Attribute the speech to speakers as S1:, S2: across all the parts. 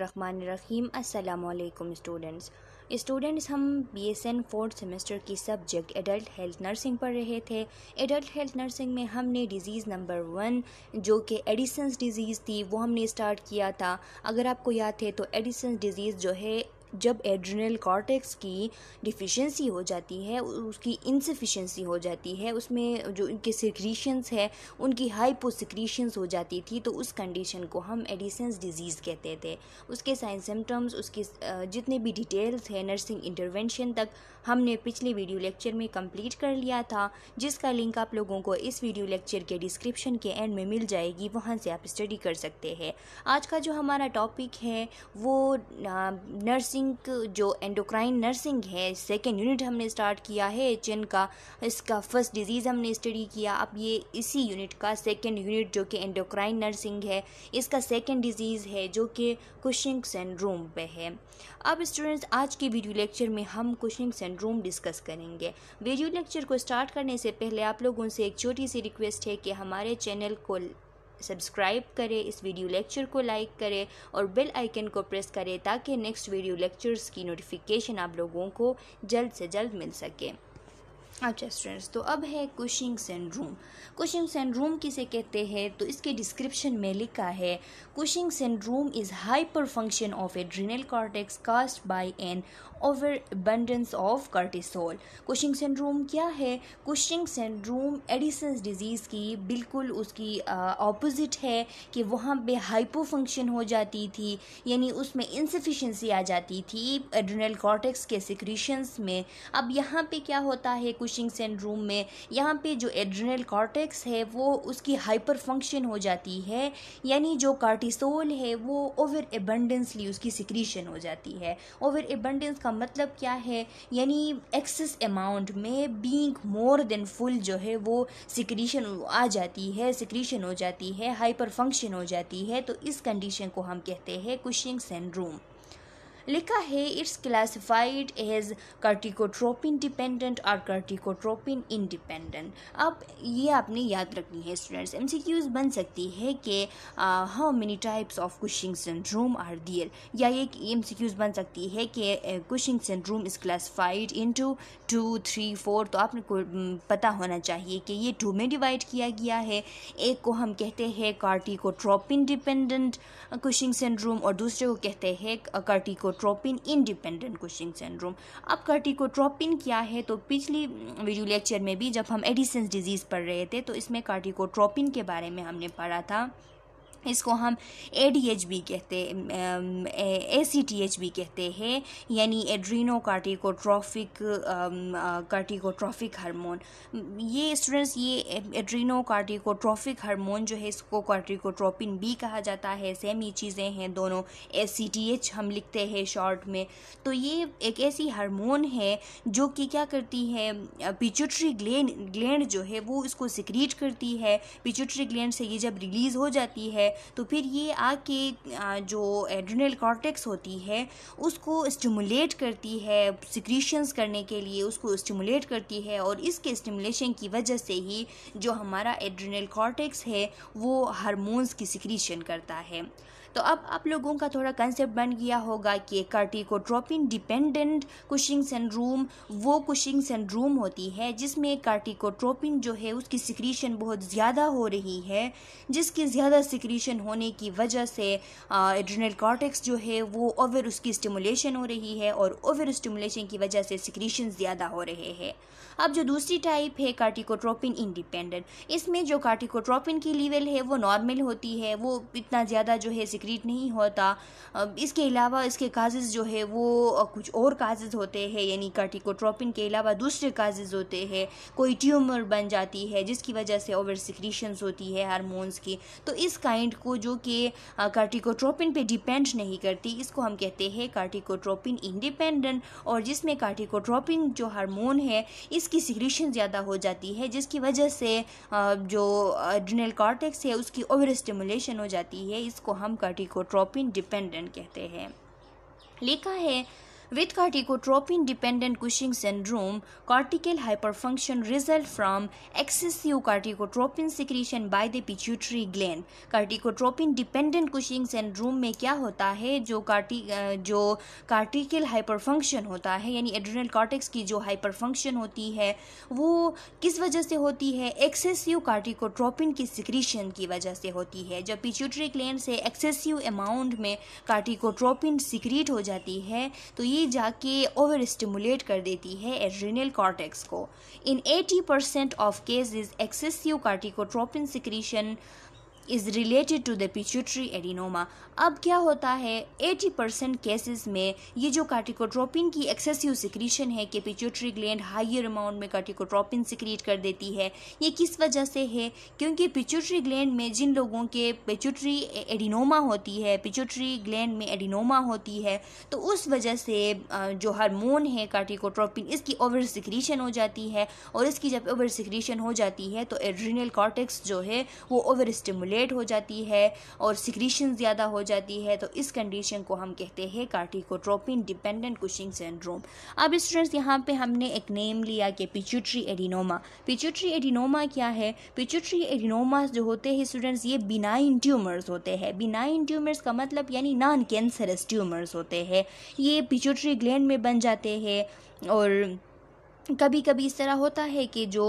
S1: रहमान रहीम अस्सलाम students students हम B S N fourth semester की सब्जेक्ट एडल्ट हेल्थ नर्सिंग पढ़ रहे थे एडल्ट हेल्थ नर्सिंग में हमने डिज़ीज़ नंबर वन जो कि एडिसन्स डिज़ीज़ थी वो हमने स्टार्ट किया था अगर आपको याद है तो एडिसन्स डिज़ीज़ जो है जब एड्रिनल कॉर्टेक्स की डिफिशेंसी हो जाती है उसकी इनसफिशेंसी हो जाती है उसमें जो उनके सिक्रीशंस है उनकी हाइपोसिक्रीशंस हो जाती थी तो उस कंडीशन को हम एडिसन्स डिजीज़ कहते थे उसके साइन सिम्टम्स उसके जितने भी डिटेल्स है नर्सिंग इंटरवेंशन तक हमने पिछले वीडियो लेक्चर में कंप्लीट कर लिया था जिसका लिंक आप लोगों को इस वीडियो लेक्चर के डिस्क्रिप्शन के एंड में मिल जाएगी वहाँ से आप स्टडी कर सकते हैं आज का जो हमारा टॉपिक है वो नर्सिंग नर्सिंग जो एंडोक्राइन नर्सिंग है सेकेंड यूनिट हमने स्टार्ट किया है एच का इसका फर्स्ट डिजीज़ हमने स्टडी किया अब ये इसी यूनिट का सेकेंड यूनिट जो कि एंडोक्राइन नर्सिंग है इसका सेकेंड डिजीज़ है जो कि कुशिंग सिंड्रोम पे है अब स्टूडेंट्स आज की वीडियो लेक्चर में हम कुशिंग सिंड्रोम डिस्कस करेंगे वीडियो लेक्चर को स्टार्ट करने से पहले आप लोगों से एक छोटी सी रिक्वेस्ट है कि हमारे चैनल को सब्सक्राइब करें इस वीडियो लेक्चर को लाइक करें और बेल आइकन को प्रेस करें ताकि नेक्स्ट वीडियो लेक्चर्स की नोटिफिकेशन आप लोगों को जल्द से जल्द मिल सके अच्छा स्टूडेंट्स तो अब है कुशिंग सेंड्रोम कुशिंग सेंड्रोम किसे कहते हैं तो इसके डिस्क्रिप्शन में लिखा है Cushing syndrome is hyper function of adrenal cortex caused by an over abundance of cortisol Cushing syndrome क्या है कुशिंग सिंड्रोम एडिसन्स डिजीज़ की बिल्कुल उसकी ऑपोजिट है कि वहाँ पे हाइपो फंक्शन हो जाती थी यानी उसमें इंसफिशेंसी आ जाती थी एड्रिनल कॉर्टेक्स के सिक्रीशंस में अब यहाँ पे क्या होता है कुशिंग सिंड्रोम में यहाँ पे जो एड्रिनल कॉर्टेक्स है वो उसकी हाइपर फंक्शन हो जाती है यानी जो कार्टिसोल है वो ओवर एबंडेंसली उसकी सिक्रीशन हो जाती है ओवर एबंडेंस का का मतलब क्या है यानी एक्सेस अमाउंट में बींग मोर देन फुल जो है वो सिक्रीशन आ जाती है सिक्रीशन हो जाती है हाइपर फंक्शन हो जाती है तो इस कंडीशन को हम कहते हैं कुशिंग सिंड्रोम लिखा है it's classified as corticotropin dependent और कार्टिकोट्रोपिन इंडिपेंडेंट अब ये आपने याद रखनी है स्टूडेंट्स एम बन सकती है कि how many types of Cushing syndrome are there या एक एम बन सकती है कि Cushing syndrome is classified into three four तो आपने को पता होना चाहिए कि ये टू में डिवाइड किया गया है एक को हम कहते हैं कार्टिकोट्रोपिन डिपेंडेंट कुशिंग सिंड्रोम और दूसरे को कहते हैं cortico corticotropin independent Cushing syndrome अब कार्टिकोट्रोपिन क्या है तो पिछली वीडियो लेक्चर में भी जब हम एडिसन्स डिजीज़ पढ़ रहे थे तो इसमें कार्टिकोट्रोपिन के बारे में हमने पढ़ा था इसको हम ए डी एच बी कहते ए सी टी एच बी कहते हैं यानी एड्रीनो कार्टिकोट्रॉफिक कार्टिकोट्रॉफिक हार्मोन ये स्टूडेंट्स ये एड्रीनो कार्टिकोट्रॉफिक हार्मोन जो है इसको कार्टिकोट्रोपिन बी कहा जाता है सेम ये चीज़ें हैं दोनों ए सी टी एच हम लिखते हैं शॉर्ट में तो ये एक ऐसी हार्मोन है जो कि क्या करती है पिचुट्री ग्लैंड ग्लैंड जो है वो इसको सिक्रीट करती है पिचुट्री ग्लैंड से ये जब रिलीज़ हो जाती है तो फिर ये आके जो एड्रिनल कॉर्टेक्स होती है उसको स्टिमुलेट करती है सिक्रीशंस करने के लिए उसको स्टिमुलेट करती है और इसके स्टिमुलेशन की वजह से ही जो हमारा एड्रिनल कॉर्टेक्स है वो हारमोन्स की सिक्रीशन करता है तो अब आप लोगों का थोड़ा कंसेप्ट बन गया होगा कि कार्टिकोट्रोपिन डिपेंडेंट कुशिंग सिंड्रोम वो कुशिंग सिंड्रोम होती है जिसमें कार्टिकोट्रोपिन जो है उसकी सिक्रीशन बहुत ज़्यादा हो रही है जिसकी ज़्यादा सिक्रीशन होने की वजह से एड्रिनल कॉर्टेक्स जो है वो ओवर उसकी स्टिमुलेशन हो रही है और ओवर स्टिमुलेशन की वजह से सिक्रीशन ज़्यादा हो रहे हैं अब जो दूसरी टाइप है कार्टिकोट्रोपिन इंडिपेंडेंट इसमें जो कार्टिकोट्रोपिन की लेवल है वो नॉर्मल होती है वो इतना ज़्यादा जो है सिक्रीट नहीं होता इसके अलावा इसके काजेज़ जो है वो कुछ और काजेज़ होते हैं यानी कार्टिकोट्रोपिन के अलावा दूसरे काजेज़ होते हैं कोई ट्यूमर बन जाती है जिसकी वजह से ओवर सिक्रीशंस होती है हारमोन्स की तो इस काइंड को जो कि कार्टिकोट्रोपिन पे डिपेंड नहीं करती इसको हम कहते हैं कार्टिकोट्रोपिन इंडिपेंडेंट और जिसमें कार्टिकोट्रोपिन जो हारमोन है इसकी सिक्रीशन ज़्यादा हो जाती है जिसकी वजह से जो एड्रिनल कार्टेक्स है उसकी ओवर स्टिमुलेशन हो जाती है इसको हम बॉडी को ट्रोपिन डिपेंडेंट कहते हैं लिखा है With corticotropin dependent Cushing syndrome, cortical hyperfunction results from excessive corticotropin secretion by the pituitary gland. corticotropin dependent Cushing syndrome में क्या होता है जो कार्टी जो कार्टिकल हाइपरफंक्शन होता है यानी एड्रिनल कॉर्टेक्स की जो हाइपरफंक्शन होती है वो किस वजह से होती है एक्सेसिव कार्टिकोट्रोपिन की सिक्रीशन की वजह से होती है जब पिच्यूटरी ग्लैंड से एक्सेसिव अमाउंट में कार्टिकोट्रोपिन सिक्रीट हो जाती है तो ये जाके ओवर स्टिमुलेट कर देती है एड्रीनल कॉर्टेक्स को in 80% of cases excessive corticotropin secretion is related to the pituitary adenoma अब क्या होता है 80 परसेंट केसेस में ये जो कार्टिकोट्रोपिन की एक्सेसिव सिक्रीशन है कि पिच्यूटरी ग्लैंड हाइयर अमाउंट में कार्टिकोट्रोपिन सिक्रीट कर देती है ये किस वजह से है क्योंकि पिच्यूटरी ग्लैंड में जिन लोगों के पिच्यूटरी एडिनोमा होती है पिच्यूटरी ग्लैंड में एडिनोमा होती है तो उस वजह से जो हारमोन है कार्टिकोट्रोपिन इसकी ओवर सिक्रीशन हो जाती है और इसकी जब ओवर सिक्रीशन हो जाती है तो एड्रीनल कॉर्टेक्स जो है वो ओवर स्टिमुलेट डिग्रेड हो जाती है और सिक्रीशन ज़्यादा हो जाती है तो इस कंडीशन को हम कहते हैं कार्टिकोट्रोपिन डिपेंडेंट कुशिंग सिंड्रोम अब स्टूडेंट्स यहाँ पे हमने एक नेम लिया कि पिचुट्री एडिनोमा पिचुट्री एडिनोमा क्या है पिचुट्री एडिनोमा जो होते हैं स्टूडेंट्स ये बिनाइन ट्यूमर्स होते हैं बिनाइन ट्यूमर्स का मतलब यानी नॉन कैंसरस ट्यूमर्स होते हैं ये पिचुट्री ग्लैंड में बन जाते हैं और कभी कभी इस तरह होता है कि जो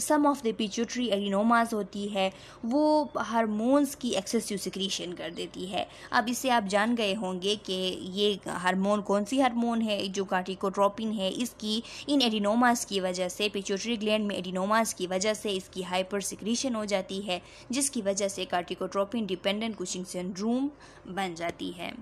S1: some of the pituitary adenomas होती है वो हारमोनस की एक्सेसिव सिक्रीशन कर देती है अब इसे आप जान गए होंगे कि ये हारमोन कौन सी हारमोन है जो कार्टिकोट्रोपिन है इसकी इन एडिनोमास की वजह से पिच्यूटरी ग्लैंड में एडिनोमास की वजह से इसकी हाइपर सिक्रीशन हो जाती है जिसकी वजह से कार्टिकोट्रोपिन डिपेंडेंट कुशिंग सिंड्रोम बन जाती है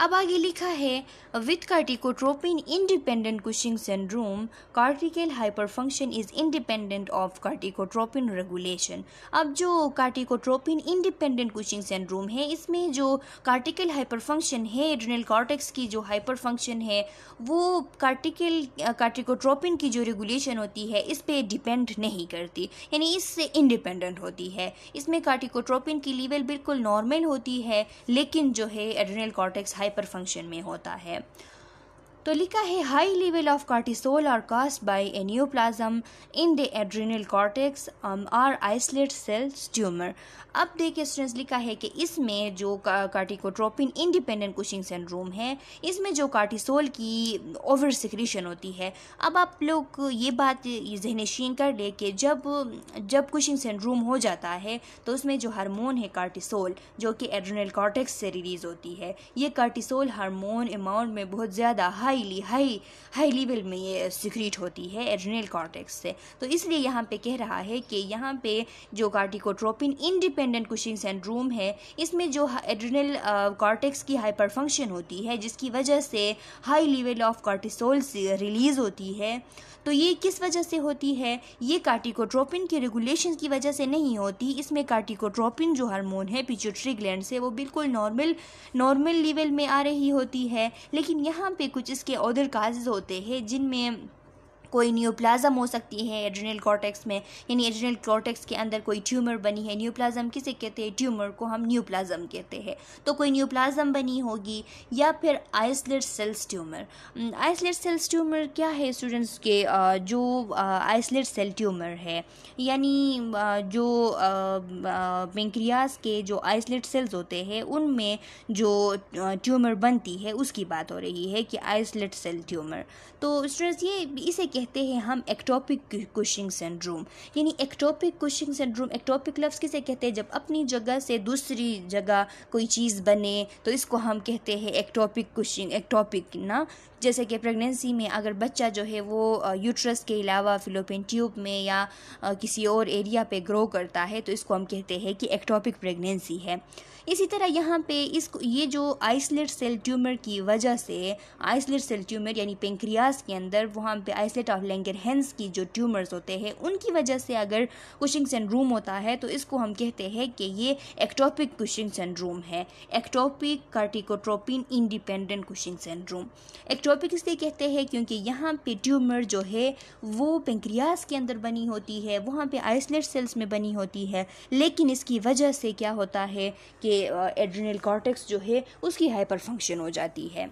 S1: अब आगे लिखा है with corticotropin independent Cushing syndrome cortical hyperfunction is independent of corticotropin regulation अब जो कार्टिकोट्रोपिन इंडिपेंडेंट कुशिंग सिंड्रोम है इसमें जो कार्टिकल हाइपरफंक्शन है एड्रिनल कॉर्टेक्स की जो हाइपरफंक्शन है वो कार्टिकल कार्टिकोट्रोपिन की जो रेगुलेशन होती है इस पर डिपेंड नहीं करती यानी इससे इंडिपेंडेंट होती है इसमें कार्टिकोट्रोपिन की लेवल बिल्कुल नॉर्मल होती है लेकिन जो है adrenal cortex high hyper function में होता है तो लिखा है high level of cortisol are caused by neoplasm in the adrenal cortex or islet cells tumour अब देखिए स्टूडेंट्स लिखा है कि इसमें जो कार्टिकोट्रोपिन इंडिपेंडेंट कुशिंग सिंड्रोम है इसमें जो कार्टिसोल की ओवर सिक्रीशन होती है अब आप लोग ये बात जहनशीन कर ले कि जब जब कुशिंग सिंड्रोम हो जाता है तो उसमें जो हार्मोन है कार्टिसोल जो कि एड्रिनल कॉर्टेक्स से रिलीज़ होती है ये कार्टिसोल हार्मोन अमाउंट में बहुत ज़्यादा high highly high high level में ये सिक्रीट होती है एड्रिनल कॉर्टेक्स से तो इसलिए यहाँ पे कह रहा है कि यहाँ पे जो कार्टिकोट्रोपिन इंडिपेंडेंट कुशिंग सेंड्रोम है इसमें जो एड्रिनल कॉर्टेक्स की हाइपर फंक्शन होती है जिसकी वजह से high level of cortisols release होती है तो ये किस वजह से होती है ये कार्टिकोट्रोपिन के रेगुलेशन की वजह से नहीं होती इसमें कार्टिकोट्रोपिन जो हार्मोन है पिचोट्री ग्लैंड से वो बिल्कुल नॉर्मल नॉर्मल लेवल में आ रही होती है लेकिन यहाँ पे कुछ इसके अदर काजेज होते हैं जिनमें कोई न्यूप्लाजम हो सकती है एड्रिनल कॉर्टेक्स में यानी एड्रिनल कॉर्टेक्स के अंदर कोई ट्यूमर बनी है न्यूप्लाजम किसे कहते हैं ट्यूमर को हम न्यूप्लाजम कहते हैं तो कोई न्यूप्लाजम बनी होगी या फिर islet cells tumour islet cells tumour क्या है स्टूडेंट्स के जो आइसलेट सेल ट्यूमर है यानी जो पेंक्रियाज के जो आइसलेट सेल्स होते हैं उनमें जो ट्यूमर बनती है उसकी बात हो रही है कि आइसलेट सेल ट्यूमर तो स्टूडेंट्स ये इसे कहते हैं हम एक्टोपिक कुशिंग सिंड्रोम यानी एक्टोपिक कुशिंग सिंड्रोम एक्टोपिक लफ्ज़ किसे कहते हैं जब अपनी जगह से दूसरी जगह कोई चीज़ बने तो इसको हम कहते हैं एक्टोपिक कुशिंग एक्टोपिक ना जैसे कि प्रेगनेंसी में अगर बच्चा जो है वो यूट्रस के अलावा फिलोपिन ट्यूब में या किसी और एरिया पे ग्रो करता है तो इसको हम कहते हैं कि एक्टोपिक प्रेगनेंसी है इसी तरह यहाँ पे इसको ये जो आइसलेट सेल ट्यूमर की वजह से आइसलेट सेल ट्यूमर यानी पेंक्रियाज के अंदर वहाँ पे islet deficit of Langer Langerhans की जो ट्यूमर्स होते हैं उनकी वजह से अगर कुशिंग सिंड्रोम होता है तो इसको हम कहते हैं कि ये एक्टोपिक कुशिंग सिंड्रोम है ectopic corticotropin independent Cushing syndrome ectopic इसलिए कहते हैं क्योंकि यहाँ पे ट्यूमर जो है वो पेंक्रियाज के अंदर बनी होती है वहाँ पे आइसलेट सेल्स में बनी होती है लेकिन इसकी वजह से क्या होता है कि एड्रिनल कॉर्टेक्स जो है उसकी हाइपर फंक्शन हो जाती है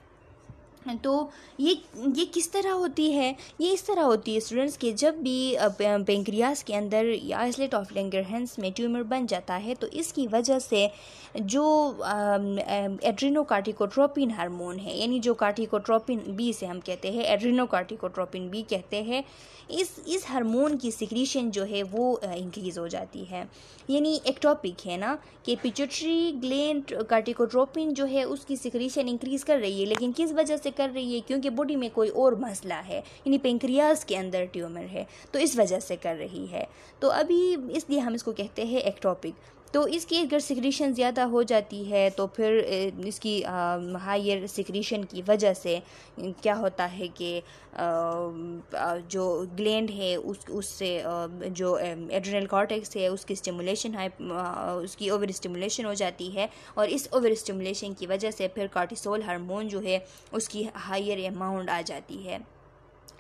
S1: तो ये ये किस तरह होती है ये इस तरह होती है स्टूडेंट्स के जब भी पेंक्रियास के अंदर या आइसलेट ऑफ लेंगरहेंस में ट्यूमर बन जाता है तो इसकी वजह से जो एड्रीनोकार्टिकोट्रोपिन हार्मोन है यानी जो कार्टिकोट्रोपिन बी से हम कहते हैं एड्रीनोकार्टिकोट्रोपिन बी कहते हैं इस इस हार्मोन की सिक्रीशन जो है वो इंक्रीज़ हो जाती है यानी एक्टॉपिक है ना कि पिचुटरी ग्लेंट कार्टिकोट्रोपिन जो है उसकी सिक्रीशन इंक्रीज़ कर रही है लेकिन किस वजह से कर रही है क्योंकि बॉडी में कोई और मसला है यानी पेंक्रियाज के अंदर ट्यूमर है तो इस वजह से कर रही है तो अभी इसलिए हम इसको कहते हैं एक्ट्रॉपिक तो इसकी अगर सिक्रीशन ज़्यादा हो जाती है तो फिर इसकी हायर सिक्रीशन की वजह से क्या होता है कि जो ग्लैंड है उस उससे जो एड्रेनल कॉर्टेक्स है उसकी स्टिमुलेशन हाई उसकी ओवर स्टिमुलेशन हो जाती है और इस ओवर स्टिमुलेशन की वजह से फिर कार्टिसोल हार्मोन जो है उसकी हायर अमाउंट आ जाती है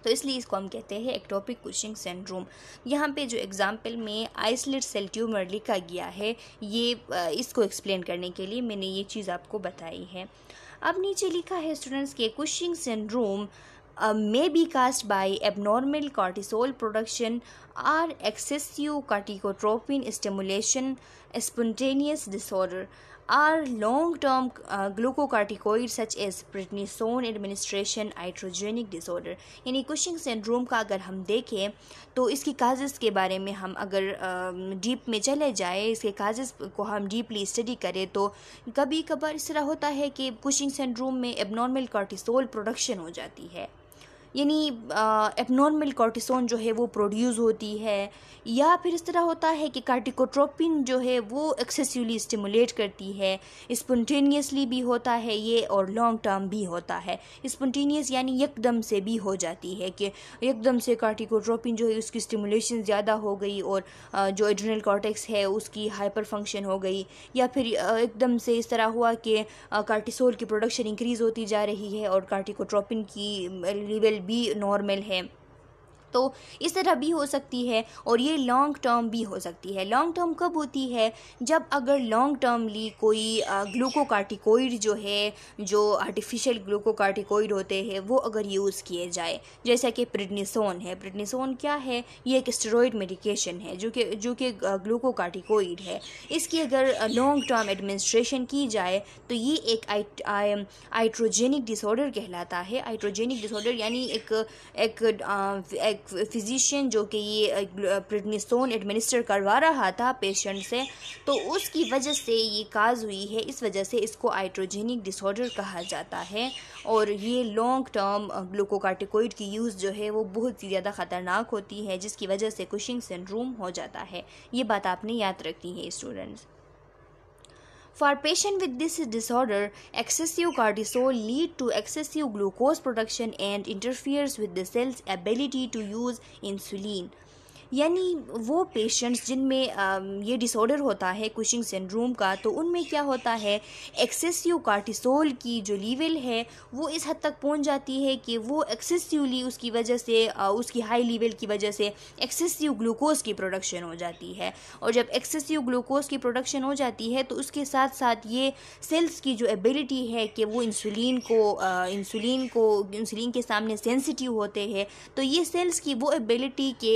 S1: तो इसलिए इसको हम कहते हैं एक्टोपिक कुशिंग सिंड्रोम यहाँ पे जो एग्जाम्पल में आइसलेट सेल ट्यूमर लिखा गया है ये इसको एक्सप्लेन करने के लिए मैंने ये चीज़ आपको बताई है अब नीचे लिखा है स्टूडेंट्स के Cushing syndrome may be caused by abnormal cortisol production or excessive corticotropin stimulation spontaneous disorder are long-term uh, glucocorticoids such as prednisone administration iatrogenic disorder यानी कुशिंग सिंड्रोम का अगर हम देखें तो इसकी काजेस के बारे में हम अगर डीप um, uh, में चले जाए इसके काजेज़ को हम डीपली स्टडी करें तो कभी कभार इस तरह होता है कि कुशिंग सिंड्रोम में एबनॉर्मल कार्टिसोल प्रोडक्शन हो जाती है यानी एबनॉर्मल कॉर्टिसोन जो है वो प्रोड्यूस होती है या फिर इस तरह होता है कि कार्टिकोट्रोपिन जो है वो एक्सेसिवली स्टिमुलेट करती है स्पॉन्टेनियसली भी होता है ये और लॉन्ग टर्म भी होता है स्पॉन्टेनियस यानी एकदम से भी हो जाती है कि एकदम से कार्टिकोट्रोपिन जो है उसकी स्टिमुलेशन ज़्यादा हो गई और जो एड्रिनल कॉर्टेक्स है उसकी हाइपर फंक्शन हो गई या फिर एकदम से इस तरह हुआ कि कार्टिसोल की प्रोडक्शन इंक्रीज़ होती जा रही है और कार्टिकोट्रोपिन की लेवल भी नॉर्मल है तो इस तरह भी हो सकती है और ये लॉन्ग टर्म भी हो सकती है लॉन्ग टर्म कब होती है जब अगर लॉन्ग टर्मली कोई ग्लूकोकार्टिकोइड जो है जो आर्टिफिशियल ग्लूकोकार्टिकोइड होते हैं वो अगर यूज़ किए जाए जैसा कि प्रिडनीसोन है प्रिडनीसोन क्या है ये एक स्टेरॉइड मेडिकेशन है जो कि जो कि ग्लूकोकार्टिकोइड है इसकी अगर लॉन्ग टर्म एडमिनिस्ट्रेशन की जाए तो ये एक आइट्रोजेनिक डिसऑर्डर कहलाता है आइट्रोजेनिक डिसऑर्डर यानी एक एक, एक फिजिशियन जो कि ये प्रिडनीसोन एडमिनिस्टर करवा रहा था पेशेंट से तो उसकी वजह से ये काज हुई है इस वजह से इसको आइट्रोजेनिक डिसऑर्डर कहा जाता है और ये लॉन्ग टर्म ग्लूकोकार्टिकोइड की यूज़ जो है वो बहुत ही ज़्यादा ख़तरनाक होती है जिसकी वजह से कुशिंग सिंड्रोम हो जाता है ये बात आपने याद रखनी है students For patients with this disorder, excessive cortisol leads to excessive glucose production and interferes with the cell's ability to use insulin. यानी वो पेशेंट्स जिनमें ये डिसऑर्डर होता है कुशिंग सिंड्रोम का तो उनमें क्या होता है एक्सेसिव कार्टिसोल की जो लीवल है वो इस हद तक पहुंच जाती है कि वो एक्सेसिवली उसकी वजह से उसकी हाई लेवल की वजह से एक्सेसिव ग्लूकोज की प्रोडक्शन हो जाती है और जब एक्सेसिव ग्लूकोज की प्रोडक्शन हो जाती है तो उसके साथ साथ ये सेल्स की जो एबिलिटी है कि वो इंसुलिन को इंसुलिन को इंसुलिन के सामने सेंसिटिव होते हैं तो ये सेल्स की वो एबिलिटी के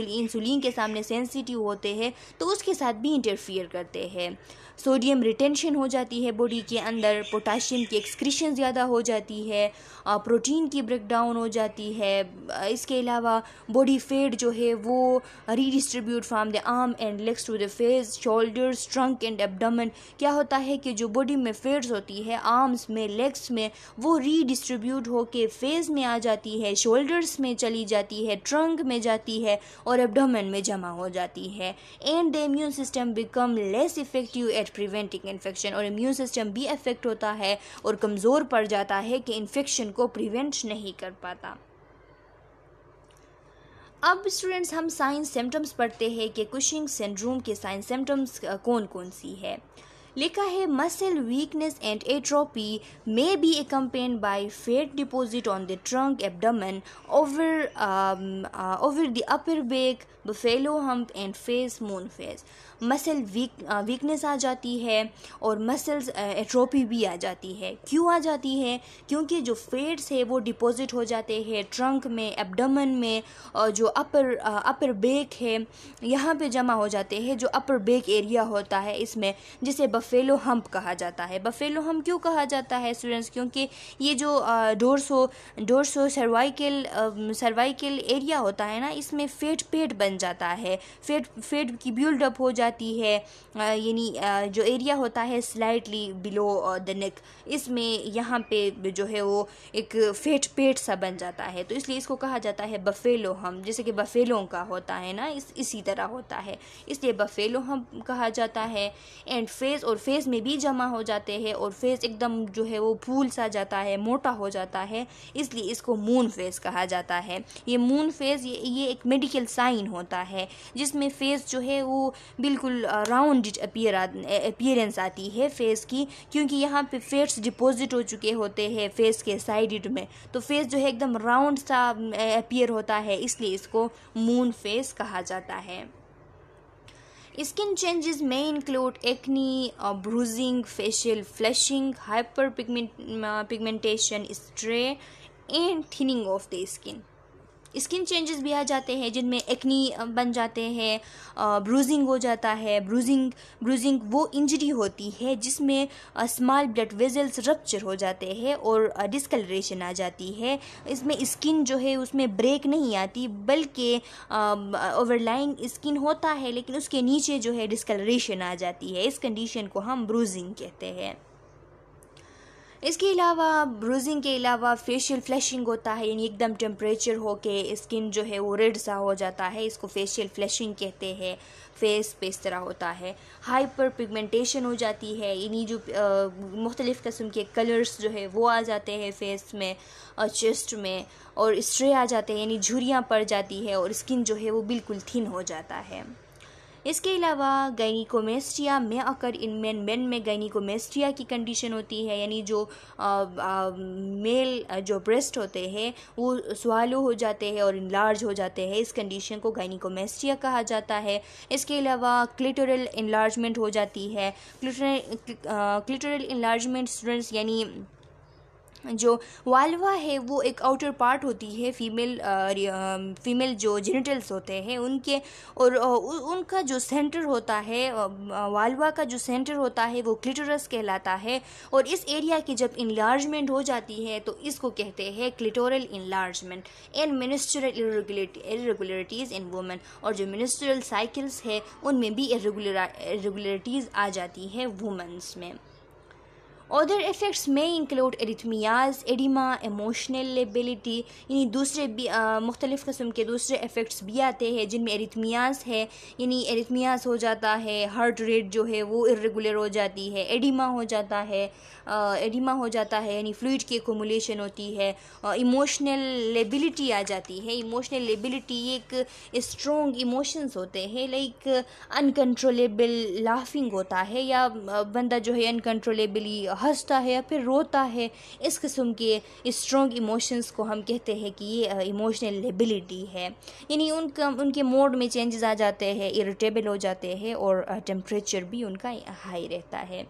S1: इंसुलिन इंसुलिन के सामने सेंसिटिव होते हैं तो उसके साथ भी इंटरफियर करते हैं सोडियम रिटेंशन हो जाती है बॉडी के अंदर पोटाशियम की एक्सक्रीशन ज़्यादा हो जाती है प्रोटीन की ब्रेकडाउन हो जाती है इसके अलावा बॉडी फेट जो है वो redistribute from the arm and legs to the face shoulders trunk and abdomen क्या होता है कि जो बॉडी में फेट्स होती है आर्म्स में लेग्स में वो रीडिस्ट्रीब्यूट होके फेस में आ जाती है शोल्डर्स में चली जाती है ट्रंक में जाती है और एबडमन में जमा हो जाती है and the immune system become less effective at at preventing infection और इम्यून सिस्टम भी अफेक्ट होता है और कमज़ोर पड़ जाता है कि इन्फेक्शन को प्रिवेंट नहीं कर पाता अब स्टूडेंट्स हम साइंस सिम्टम्स पढ़ते हैं कि कुशिंग सिंड्रोम के साइंस सिम्टम्स कौन कौन सी है लिखा है muscle weakness and atrophy may be accompanied by fat deposit on the trunk abdomen over over the upper back buffalo hump and face moon face muscle weak weakness आ जाती है और मसल्स एट्रोपी uh, भी आ जाती है क्यों आ जाती है क्योंकि जो फेट्स है वो डिपॉजिट हो जाते हैं ट्रंक में एबडमन में और जो अपर अपर बेक है यहाँ पे जमा हो जाते हैं जो अपर बेक एरिया होता है इसमें जिसे बफेलो हम्प कहा जाता है बफेलो हम्प क्यों कहा जाता है स्टूडेंट्स क्योंकि ये जो dorso dorso cervical cervical area होता है ना इसमें फेट पेट बन जाता है फेट फेड की बिल्डअप हो जाती है यानी जो एरिया होता है स्लाइटली बिलो द नेक इसमें यहाँ पे जो है वो एक फेट पेट सा बन जाता है तो इसलिए इसको कहा जाता है बफेलो हम जैसे कि बफेलों का होता है ना इस इसी तरह होता है इसलिए बफेलो हम कहा जाता है एंड फेस और फेस में भी जमा हो जाते हैं और फेस एकदम जो है वो फूल सा जाता है मोटा हो जाता है इसलिए इसको मून फेस कहा जाता है ये मून फेस ये, ये एक मेडिकल साइन होता होता है जिसमें फेस जो है वो बिल्कुल राउंड अपियरेंस आती है फेस की क्योंकि यहाँ पे फेट्स डिपॉजिट हो चुके होते हैं फेस के साइड में तो फेस जो है एकदम राउंड सा अपियर होता है इसलिए इसको मून फेस कहा जाता है स्किन चेंजेस में include acne bruising facial flushing hyper pigmentation striae and thinning of the skin skin changes भी आ जाते हैं जिनमें एक्नी बन जाते हैं ब्रूजिंग हो जाता है ब्रूजिंग ब्रूजिंग वो इंजरी होती है जिसमें स्मॉल ब्लड वेजल्स रप्चर हो जाते हैं और डिस्कलरेशन आ जाती है इसमें स्किन जो है उसमें ब्रेक नहीं आती बल्कि ओवरलाइन स्किन होता है लेकिन उसके नीचे जो है डिस्कलरेशन आ जाती है इस कंडीशन को हम ब्रूजिंग कहते हैं इसके अलावा ब्रूजिंग के अलावा फेशियल फ्लैशिंग होता है यानी एकदम टेम्परेचर हो के स्किन जो है वो रेड सा हो जाता है इसको फेशियल फ्लैशिंग कहते हैं फेस पे इस तरह होता है हाइपर पिगमेंटेशन हो जाती है इन्हीं जो मुख्तलिफ़ कस्म के कलर्स जो है वो आ जाते हैं फेस में और चेस्ट में और स्ट्रे आ जाते हैं यानी झुरियाँ पड़ जाती है और स्किन जो है वो बिल्कुल थिन हो जाता है इसके अलावा गैनिकोमेस्ट्रिया में अगर इन मेन मेन में गैनिकोमेस्ट्रिया की कंडीशन होती है यानी जो आ, आ, मेल जो ब्रेस्ट होते हैं वो स्वालो हो जाते हैं और इनलार्ज हो जाते हैं इस कंडीशन को गाइनिकोमेस्ट्रिया कहा जाता है इसके अलावा क्लिटोरल इन्लार्जमेंट हो जाती है क्लिटोरल इन्लार्जमेंट स्टूडेंट्स यानी जो वाल्वा है वो एक आउटर पार्ट होती है फीमेल फीमेल जो जेनिटल्स होते हैं उनके और उनका जो सेंटर होता है वालवा का जो सेंटर होता है वो क्लिटोरस कहलाता है और इस एरिया की जब इन्लार्जमेंट हो जाती है तो इसको कहते हैं clitoral enlargement and menstrual irregularities in women और जो मिनिस्ट्रल साइकिल्स है उनमें भी इरेगुलरिटीज़ आ जाती है वुमेंस में अदर इफ़ेक्ट्स में include arrhythmias oedema emotional lability यानी दूसरे भी मुख्तलिफ़ कस्म के दूसरे इफ़ेक्ट्स भी आते हैं जिनमें एरिथमियाज है यानी एरिथमियाज हो जाता है हार्ट रेट जो है वो इरेगुलर हो जाती है एडिमा हो जाता है एडिमा हो जाता है यानी फ्लूड की एकोमुलेशन होती है इमोशनल लेबिलिटी आ जाती है इमोशनल लेबिलिटी एक स्ट्रॉन्ग इमोशंस होते हैं लाइक अनकंट्रोलेबल लाफिंग होता है या बंदा जो है अनकंट्रोलेबली हंसता है या फिर रोता है इस किस्म के स्ट्रॉन्ग इमोशंस को हम कहते हैं कि ये इमोशनल लेबिलिटी है यानी उनका उनके मोड में चेंजेस आ जाते हैं इरिटेबल हो जाते हैं और टेम्परेचर भी उनका हाई रहता है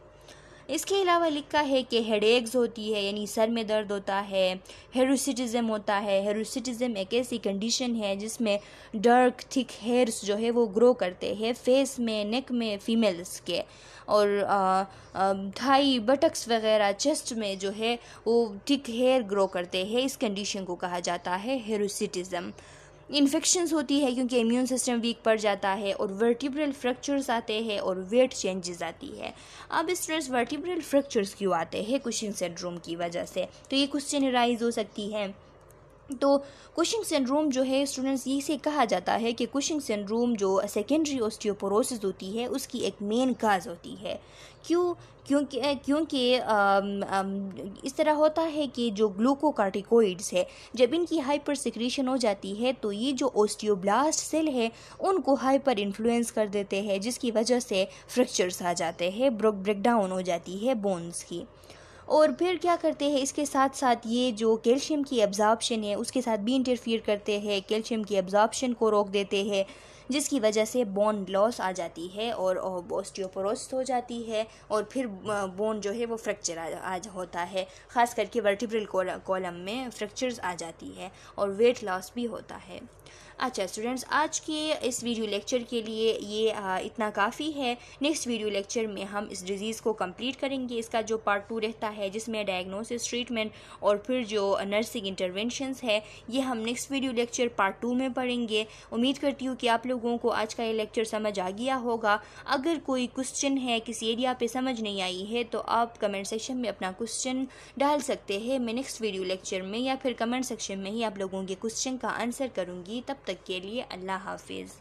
S1: इसके अलावा लिखा है कि हेडेक्स होती है यानी सर में दर्द होता है हेरोसिटिज़म होता है हेरोसिटिज़म एक ऐसी कंडीशन है जिसमें डार्क थिक हेयर्स जो है वो ग्रो करते हैं फेस में नेक में फीमेल्स के और ढाई बटक्स वगैरह चेस्ट में जो है वो थिक हेयर ग्रो करते हैं इस कंडीशन को कहा जाता है हेरोसिटिज़म इन्फेक्शंस होती है क्योंकि इम्यून सिस्टम वीक पड़ जाता है और वर्टिब्रल फ्रैक्चर्स आते हैं और वेट चेंजेस आती है अब स्ट्रेस वर्टिब्रल फ्रैक्चर्स क्यों आते हैं क्वेश्चन सिंड्रोम की वजह से तो ये क्वेश्चन राइज हो सकती है तो कुशिंग सिंड्रोम जो है स्टूडेंट्स ये से कहा जाता है कि कुशिंग सिंड्रोम जो सेकेंडरी ओस्टियोपोरोसिस होती है उसकी एक मेन काज होती है क्यों क्योंकि क्योंकि इस तरह होता है कि जो ग्लूकोकार्टिकोइड्स है जब इनकी हाइपर सिक्रीशन हो जाती है तो ये जो ओस्टियोब्लास्ट सेल है उनको हाइपर इन्फ्लुएंस कर देते हैं जिसकी वजह से फ्रैक्चर्स आ जाते हैं ब्रेकडाउन हो जाती है बोन्स की और फिर क्या करते हैं इसके साथ साथ ये जो कैल्शियम की एब्ज़ॉर्बशन है उसके साथ भी इंटरफियर करते हैं कैल्शियम की एब्ज़ॉर्बशन को रोक देते हैं जिसकी वजह से बोन लॉस आ जाती है और ऑस्टियोपोरोसिस हो जाती है और फिर बोन जो है वो फ्रैक्चर आज होता है ख़ास करके वर्टिब्रल कॉलम में फ्रैक्चर्स आ जाती है और वेट लॉस भी होता है अच्छा स्टूडेंट्स आज के इस वीडियो लेक्चर के लिए ये आ, इतना काफ़ी है नेक्स्ट वीडियो लेक्चर में हम इस डिज़ीज़ को कंप्लीट करेंगे इसका जो पार्ट टू रहता है जिसमें डायग्नोसिस ट्रीटमेंट और फिर जो नर्सिंग इंटरवेंशंस है ये हम next video lecture part two में पढ़ेंगे उम्मीद करती हूँ कि आप लोग लोगों को आज का ये लेक्चर समझ आ गया होगा अगर कोई क्वेश्चन है किसी एरिया पे समझ नहीं आई है तो आप कमेंट सेक्शन में अपना क्वेश्चन डाल सकते हैं मैं नेक्स्ट वीडियो लेक्चर में या फिर कमेंट सेक्शन में ही आप लोगों के क्वेश्चन का आंसर करूँगी तब तक के लिए अल्लाह हाफिज़